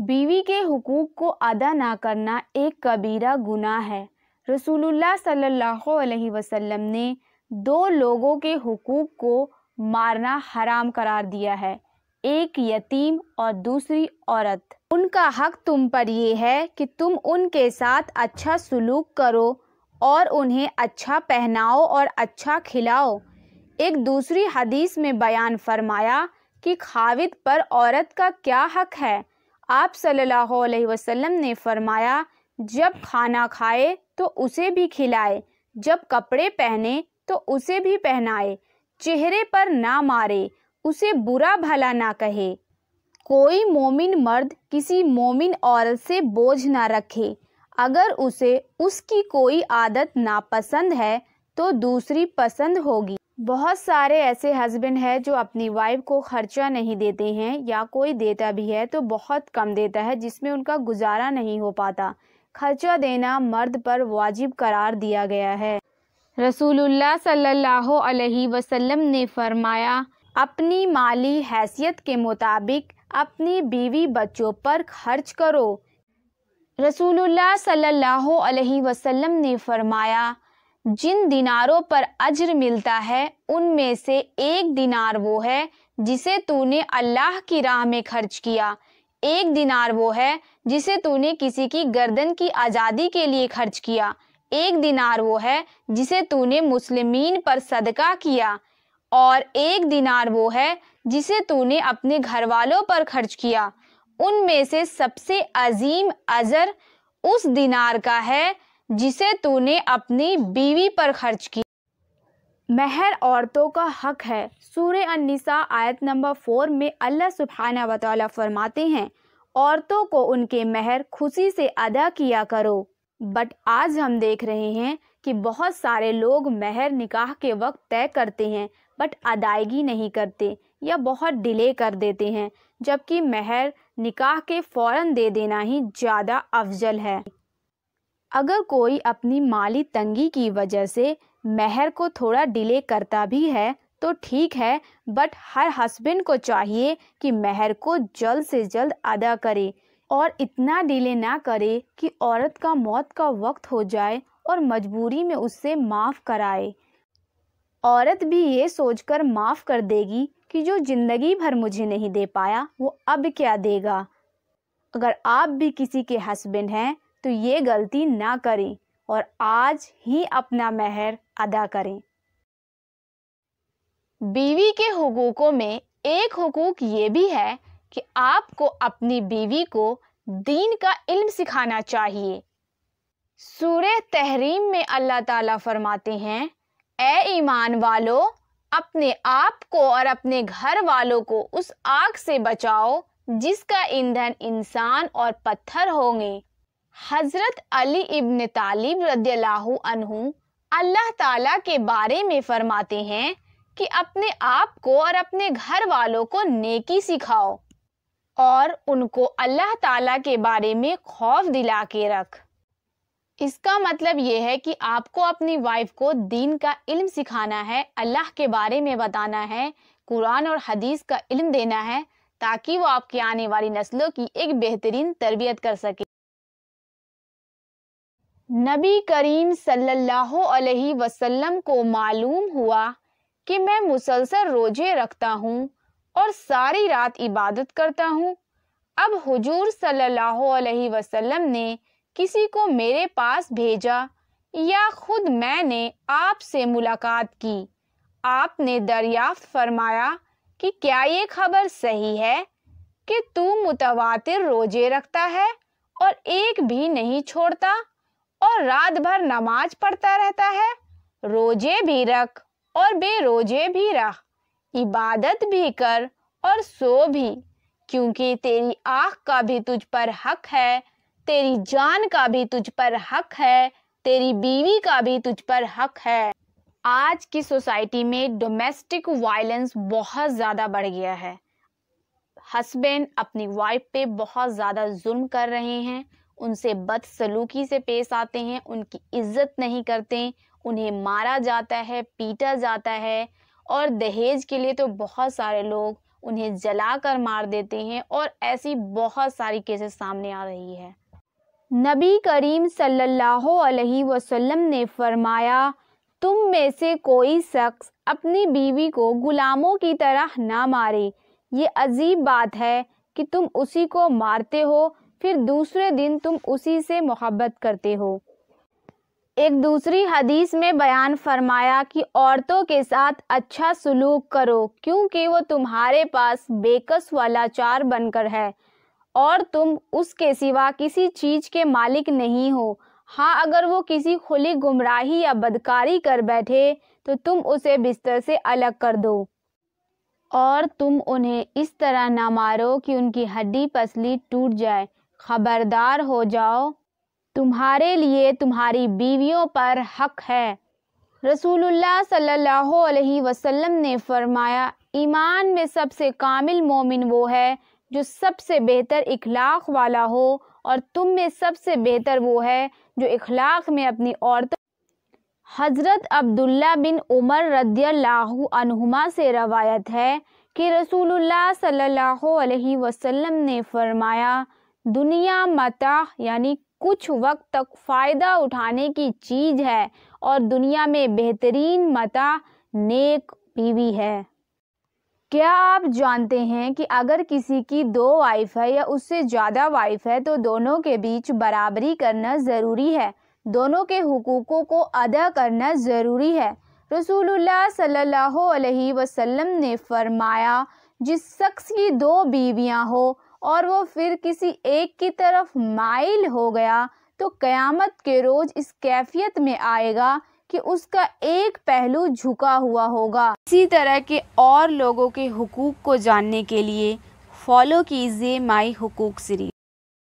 बीवी के हुकूक को अदा ना करना एक कबीरा गुना है रसूलुल्लाह सल्लल्लाहु अलैहि वसल्लम ने दो लोगों के हुकूक को मारना हराम करार दिया है एक यतीम और दूसरी औरत उनका हक तुम पर यह है कि तुम उनके साथ अच्छा सलूक करो और उन्हें अच्छा पहनाओ और अच्छा खिलाओ एक दूसरी हदीस में बयान फरमाया कि खाविद पर औरत का क्या हक है आप सल्लल्लाहु अलैहि वसल्लम ने फरमाया जब खाना खाए तो उसे भी खिलाए जब कपड़े पहने तो उसे भी पहनाए चेहरे पर ना मारे उसे बुरा भला ना कहे कोई मोमिन मर्द किसी मोमिन औरत से बोझ ना रखे अगर उसे उसकी कोई आदत नापसंद है तो दूसरी पसंद होगी बहुत सारे ऐसे हस्बैंड हैं जो अपनी वाइफ को खर्चा नहीं देते हैं या कोई देता भी है तो बहुत कम देता है जिसमें उनका गुजारा नहीं हो पाता खर्चा देना मर्द पर वाजिब करार दिया गया है रसूलुल्लाह सल्लल्लाहु अलैहि वसल्लम ने फरमाया अपनी माली हैसियत के मुताबिक अपनी बीवी बच्चों पर खर्च करो रसूलुल्लाह सल्लल्लाहु अलैहि वसल्लम ने फरमाया जिन दिनारों पर अज्र मिलता है उनमें से एक दिनार वो है जिसे तूने अल्लाह की राह में खर्च किया एक दिनार वो है जिसे तूने किसी की गर्दन की आज़ादी के लिए खर्च किया एक दिनार वो है जिसे तूने मुस्लिमीन पर सदका किया और एक दिनार वो है जिसे तूने अपने घर वालों पर खर्च किया उनमें से सबसे अजीम अजर उस दिनार का है जिसे तूने अपनी बीवी पर खर्च की महर औरतों का हक है सूर्य अनिसा आयत नंबर फोर में अल्लाह सुबहाना बतौला फरमाते हैं औरतों को उनके महर खुशी से अदा किया करो बट आज हम देख रहे हैं कि बहुत सारे लोग महर निकाह के वक्त तय करते हैं बट अदायगी नहीं करते या बहुत डिले कर देते हैं जबकि महर निकाह के फ़ौर दे देना ही ज़्यादा अफजल है अगर कोई अपनी माली तंगी की वजह से मेहर को थोड़ा डिले करता भी है तो ठीक है बट हर हस्बैंड को चाहिए कि मेहर को जल्द से जल्द अदा करे और इतना डिले ना करे कि औरत का मौत का वक्त हो जाए और मजबूरी में उससे माफ़ कराए औरत भी ये सोचकर माफ़ कर देगी कि जो ज़िंदगी भर मुझे नहीं दे पाया वो अब क्या देगा अगर आप भी किसी के हस्बैंड हैं तो ये गलती ना करें और आज ही अपना मेहर अदा करें बीवी के हकूक़ों में एक हकूक ये भी है कि आपको अपनी बीवी को दीन का इल्म सिखाना चाहिए सूर्य तहरीम में अल्लाह ताला फरमाते हैं ए ईमान वालो अपने आप को और अपने घर वालों को उस आग से बचाओ जिसका ईंधन इंसान और पत्थर होंगे हज़रत अली इब्न तालिब रदियल्लाहु अनहु अल्लाह ताला के बारे में फरमाते हैं कि अपने आप को और अपने घर वालों को नेकी सिखाओ और उनको अल्लाह ताला के बारे में खौफ दिला के रख इसका मतलब यह है कि आपको अपनी वाइफ को दीन का इल्म सिखाना है अल्लाह के बारे में बताना है कुरान और हदीस का इल्म देना है ताकि वो आपकी आने वाली नस्लों की एक बेहतरीन तरबियत कर सके नबी करीम सल्लल्लाहु अलैहि वसल्लम को मालूम हुआ कि मैं मुसलसल रोजे रखता हूँ और सारी रात इबादत करता हूँ अब हुजूर सल्लल्लाहु अलैहि वसल्लम ने किसी को मेरे पास भेजा या खुद मैंने आपसे मुलाकात की आपने दरियाफ्त फरमाया कि क्या ये खबर सही है कि तू मुतवातिर रोजे रखता है और एक भी नहीं छोड़ता और रात भर नमाज पढ़ता रहता है रोजे भी रख और बेरोजे भी रख इबादत भी कर और सो भी क्योंकि तेरी आँख का भी तुझ पर हक है तेरी जान का भी तुझ पर हक है तेरी बीवी का भी तुझ पर हक है आज की सोसाइटी में डोमेस्टिक वायलेंस बहुत ज़्यादा बढ़ गया है हस्बैंड अपनी वाइफ पे बहुत ज़्यादा जुल्म कर रहे हैं उनसे बदसलूकी से पेश आते हैं उनकी इज्जत नहीं करते उन्हें मारा जाता है पीटा जाता है और दहेज के लिए तो बहुत सारे लोग उन्हें जला कर मार देते हैं और ऐसी बहुत सारी केसेस सामने आ रही है नबी करीम सल्लल्लाहु अलैहि वसल्लम ने फरमाया तुम में से कोई शख्स अपनी बीवी को गुलामों की तरह ना मारे ये अजीब बात है कि तुम उसी को मारते हो फिर दूसरे दिन तुम उसी से मोहब्बत करते हो एक दूसरी हदीस में बयान फरमाया कि औरतों के साथ अच्छा सलूक करो क्योंकि वो तुम्हारे पास बेकस वाला चार बनकर है और तुम उसके सिवा किसी चीज़ के मालिक नहीं हो हाँ अगर वो किसी खुली गुमराही या बदकारी कर बैठे तो तुम उसे बिस्तर से अलग कर दो और तुम उन्हें इस तरह ना मारो कि उनकी हड्डी पसली टूट जाए खबरदार हो जाओ तुम्हारे लिए तुम्हारी बीवियों पर हक है रसूलुल्लाह सल्लल्लाहु अलैहि वसल्लम ने फरमाया ईमान में सबसे कामिल मोमिन वो है जो सबसे बेहतर इखलाक वाला हो और तुम में सबसे बेहतर वो है जो इखलाक में अपनी औरत हज़रत अब्दुल्ला बिन उमर रद्लाहु अनहुमा से रवायत है कि रसूलुल्लाह सल्लल्लाहु अलैहि वसल्लम ने फरमाया दुनिया मता यानी कुछ वक्त तक फ़ायदा उठाने की चीज़ है और दुनिया में बेहतरीन मता नेक बीवी है क्या आप जानते हैं कि अगर किसी की दो वाइफ है या उससे ज़्यादा वाइफ है तो दोनों के बीच बराबरी करना ज़रूरी है दोनों के हुकूकों को अदा करना ज़रूरी है रसूलुल्लाह सल्लल्लाहु अलैहि वसल्लम ने फरमाया जिस शख्स की दो बीवियां हो और वो फिर किसी एक की तरफ माइल हो गया तो क़यामत के रोज़ इस कैफियत में आएगा कि उसका एक पहलू झुका हुआ होगा इसी तरह के और लोगों के हुकूक को जानने के लिए फॉलो कीजिए माई हुकूक सीरीज